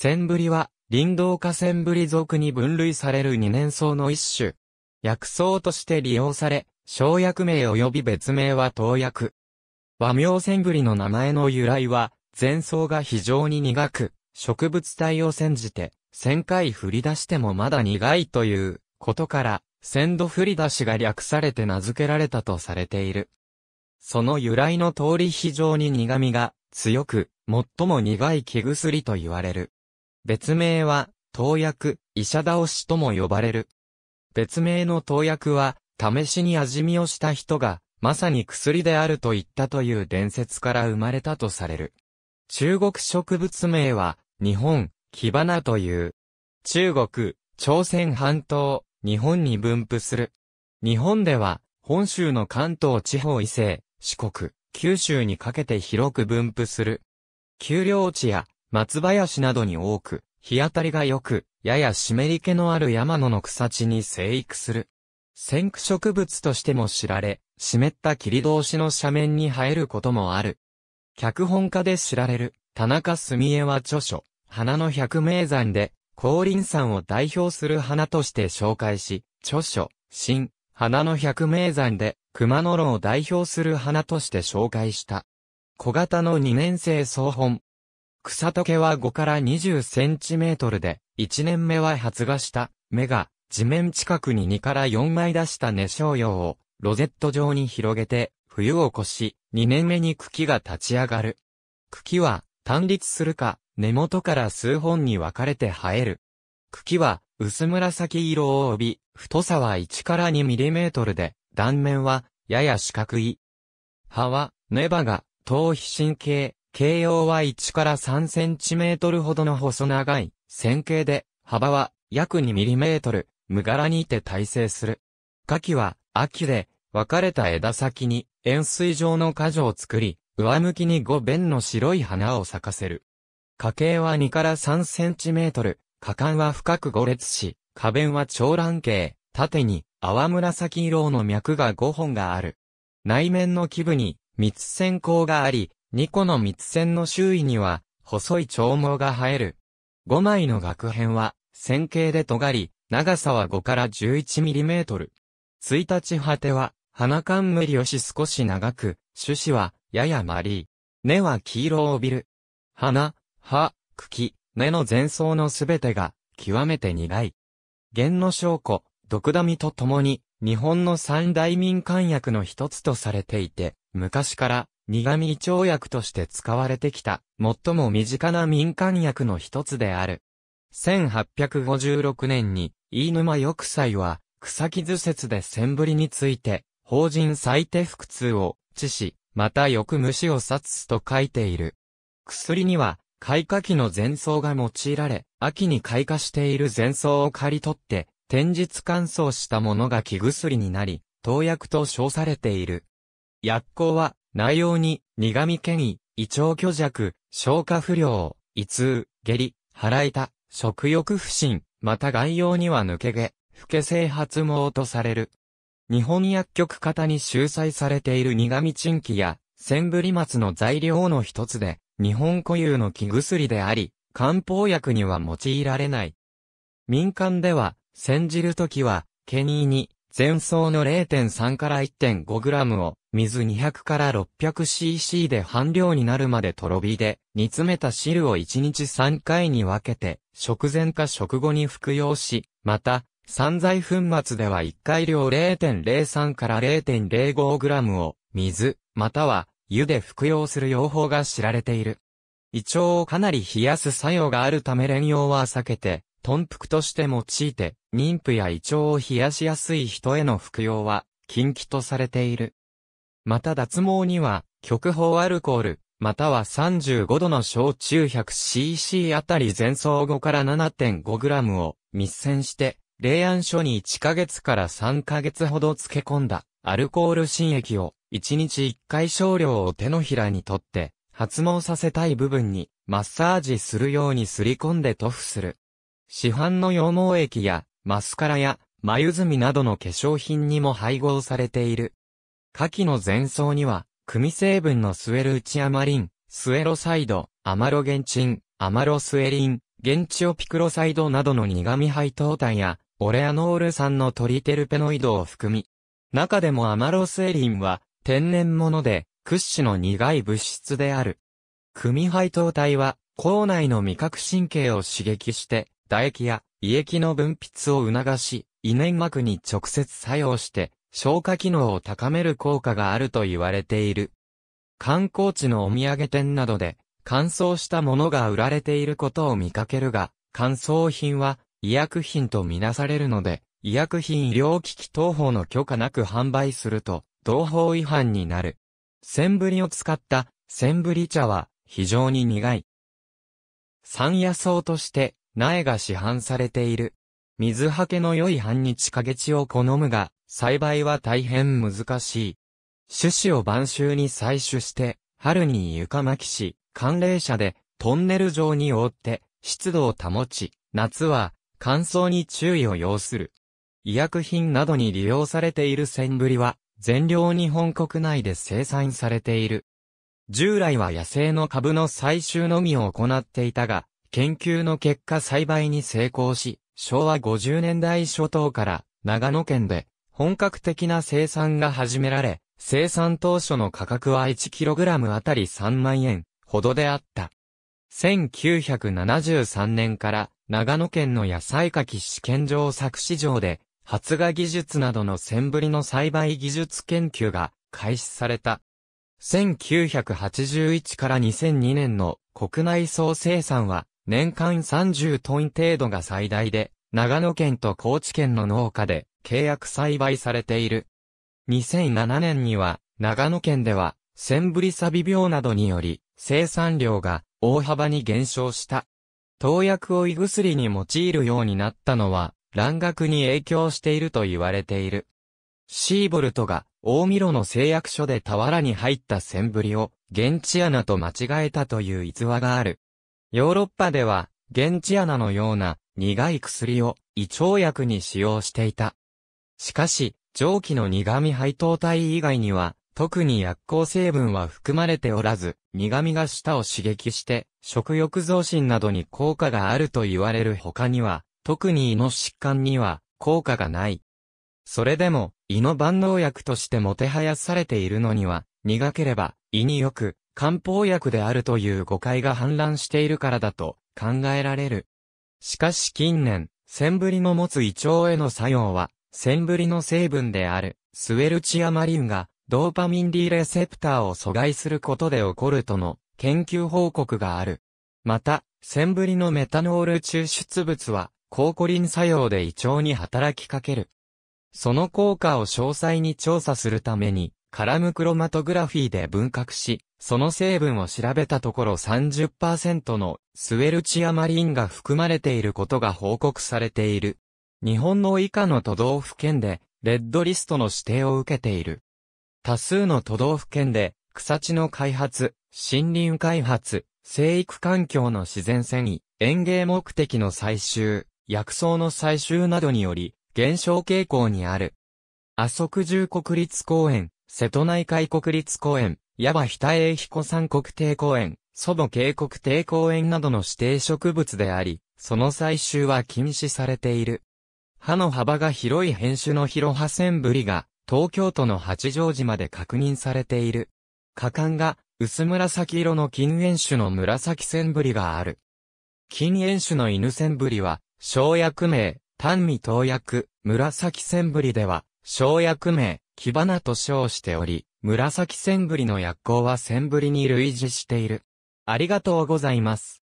センブリは、林道化ンブリ属に分類される二年草の一種。薬草として利用され、生薬名及び別名は投薬。和名ンブリの名前の由来は、前草が非常に苦く、植物体を煎じて、1000回振り出してもまだ苦いということから、鮮度振り出しが略されて名付けられたとされている。その由来の通り非常に苦味が強く、最も苦い木薬と言われる。別名は、投薬、医者倒しとも呼ばれる。別名の投薬は、試しに味見をした人が、まさに薬であると言ったという伝説から生まれたとされる。中国植物名は、日本、木花という。中国、朝鮮半島、日本に分布する。日本では、本州の関東地方以西、四国、九州にかけて広く分布する。丘陵地や松林などに多く、日当たりが良く、やや湿り気のある山野の草地に生育する。先駆植物としても知られ、湿った霧通しの斜面に生えることもある。脚本家で知られる、田中澄江は著書、花の百名山で、高林山を代表する花として紹介し、著書、新、花の百名山で、熊野炉を代表する花として紹介した。小型の二年生総本、草丈は5から20センチメートルで、1年目は発芽した芽が地面近くに2から4枚出した根小葉をロゼット状に広げて冬を越し、2年目に茎が立ち上がる。茎は単立するか根元から数本に分かれて生える。茎は薄紫色を帯び、太さは1から2ミリメートルで、断面はやや四角い。葉は、ネバが、頭皮神経、形容は1から3センチメートルほどの細長い、線形で、幅は約2ミリメートル、無柄にて耐性する。花器は、秋で、分かれた枝先に円錐状の果樹を作り、上向きに5弁の白い花を咲かせる。花茎は2から3センチメートル、花冠は深く5列し、花弁は長卵形、縦に淡紫色の脈が5本がある。内面の基部に密線香があり、二個の密線の周囲には、細い長毛が生える。五枚の額片は、線形で尖り、長さは5から11ミリメートル。一日果ては、花冠よし少し長く、種子は、ややマリー。根は黄色を帯びる。花、葉、茎、根の前奏のすべてが、極めて苦い。弦の証拠、毒ダミと共に、日本の三大民間薬の一つとされていて、昔から苦味胃腸薬として使われてきた、最も身近な民間薬の一つである。1856年に、飯沼翼祭は、草木図説で千振りについて、法人最低腹痛を、致し、また翌虫を殺すと書いている。薬には、開花期の前奏が用いられ、秋に開花している前奏を刈り取って、天日乾燥したものが木薬になり、投薬と称されている。薬効は、内容に、苦味ニー、胃腸虚弱、消化不良、胃痛、下痢、腹痛、食欲不振、また概要には抜け毛、不け性発毛とされる。日本薬局型に収載されている苦味鎮気や、ブリマツの材料の一つで、日本固有の木薬であり、漢方薬には用いられない。民間では、煎じるときは、ケニーに、前奏の0.3から1.5 g を、水200から 600cc で半量になるまでとろ火で、煮詰めた汁を1日3回に分けて、食前か食後に服用し、また、散剤粉末では1回量0.03から 0.05g を、水、または、湯で服用する用法が知られている。胃腸をかなり冷やす作用があるため連用は避けて、豚腹として用いて、妊婦や胃腸を冷やしやすい人への服用は、禁忌とされている。また脱毛には、極方アルコール、または35度の焼酎 100cc あたり前奏後から 7.5g を密栓して、霊安所に1ヶ月から3ヶ月ほど漬け込んだアルコール新液を1日1回少量を手のひらに取って発毛させたい部分にマッサージするようにすり込んで塗布する。市販の羊毛液やマスカラや眉墨などの化粧品にも配合されている下記の前奏には、組成分のスエルウチアマリン、スエロサイド、アマロゲンチン、アマロスエリン、ゲンチオピクロサイドなどの苦味配糖体や、オレアノール酸のトリテルペノイドを含み、中でもアマロスエリンは天然物で屈指の苦い物質である。組配糖体は、口内の味覚神経を刺激して、唾液や胃液の分泌を促し、胃粘膜に直接作用して、消化機能を高める効果があると言われている。観光地のお土産店などで乾燥したものが売られていることを見かけるが、乾燥品は医薬品とみなされるので、医薬品医療機器等法の許可なく販売すると、同法違反になる。センブリを使ったセンブリ茶は非常に苦い。山野草として苗が市販されている。水はけの良い半日陰地を好むが、栽培は大変難しい。種子を晩秋に採取して、春に床巻きし、寒冷車でトンネル状に覆って湿度を保ち、夏は乾燥に注意を要する。医薬品などに利用されている千ブリは、全量日本国内で生産されている。従来は野生の株の採集のみを行っていたが、研究の結果栽培に成功し、昭和50年代初頭から長野県で本格的な生産が始められ、生産当初の価格は 1kg あたり3万円ほどであった。1973年から長野県の野菜柿試験場作市場で発芽技術などの千ぶりの栽培技術研究が開始された。1981から2002年の国内総生産は年間30トン程度が最大で長野県と高知県の農家で契約栽培されている。2007年には、長野県では、センブリサビ病などにより、生産量が大幅に減少した。投薬を胃薬に用いるようになったのは、蘭学に影響していると言われている。シーボルトが、大ミロの製薬所で俵に入ったセンブリを、現地穴と間違えたという逸話がある。ヨーロッパでは、現地穴のような、苦い薬を胃腸薬に使用していた。しかし、蒸気の苦味配糖体以外には、特に薬効成分は含まれておらず、苦味が舌を刺激して、食欲増進などに効果があると言われる他には、特に胃の疾患には効果がない。それでも、胃の万能薬としてもてはやされているのには、苦ければ、胃によく、漢方薬であるという誤解が氾濫しているからだと考えられる。しかし近年、センブリの持つ胃腸への作用は、センブリの成分である、スウェルチアマリンが、ドーパミン D レセプターを阻害することで起こるとの研究報告がある。また、センブリのメタノール抽出物は、抗コリン作用で胃腸に働きかける。その効果を詳細に調査するために、カラムクロマトグラフィーで分割し、その成分を調べたところ30%のスウェルチアマリンが含まれていることが報告されている。日本の以下の都道府県で、レッドリストの指定を受けている。多数の都道府県で、草地の開発、森林開発、生育環境の自然遷移、園芸目的の採集、薬草の採集などにより、減少傾向にある。阿蘇十国立公園、瀬戸内海国立公園、矢場北英栄彦山国定公園、祖母渓谷定公園などの指定植物であり、その採集は禁止されている。歯の幅が広い変種のヒロハセンブリが、東京都の八丈島で確認されている。果敢が、薄紫色の金煙種の紫センブリがある。金煙種の犬センブリは、小薬名、単味投薬、紫センブリでは、生薬名、木花と称しており、紫センブリの薬効はセンブリに類似している。ありがとうございます。